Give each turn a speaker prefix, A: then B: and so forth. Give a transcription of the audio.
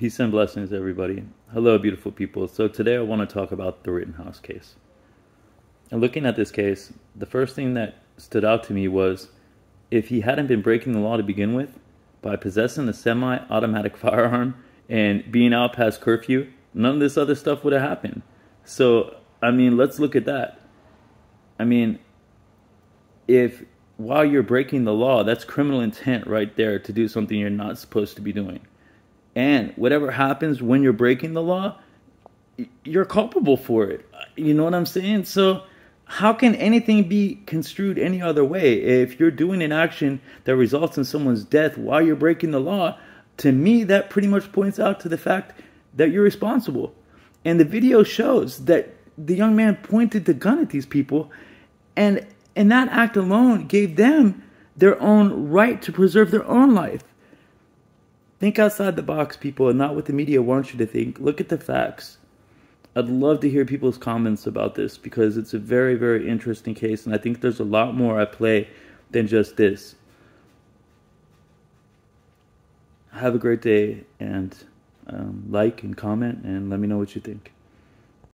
A: Peace and blessings, everybody. Hello, beautiful people. So, today I want to talk about the Rittenhouse case. And looking at this case, the first thing that stood out to me was if he hadn't been breaking the law to begin with, by possessing a semi automatic firearm and being out past curfew, none of this other stuff would have happened. So, I mean, let's look at that. I mean, if while you're breaking the law, that's criminal intent right there to do something you're not supposed to be doing. And whatever happens when you're breaking the law, you're culpable for it. You know what I'm saying? So, how can anything be construed any other way? If you're doing an action that results in someone's death while you're breaking the law, to me, that pretty much points out to the fact that you're responsible. And the video shows that the young man pointed the gun at these people, and and that act alone gave them their own right to preserve their own life. Think outside the box, people, and not what the media wants you to think. Look at the facts. I'd love to hear people's comments about this because it's a very, very interesting case, and I think there's a lot more at play than just this. Have a great day, and um, like and comment, and let me know what you think.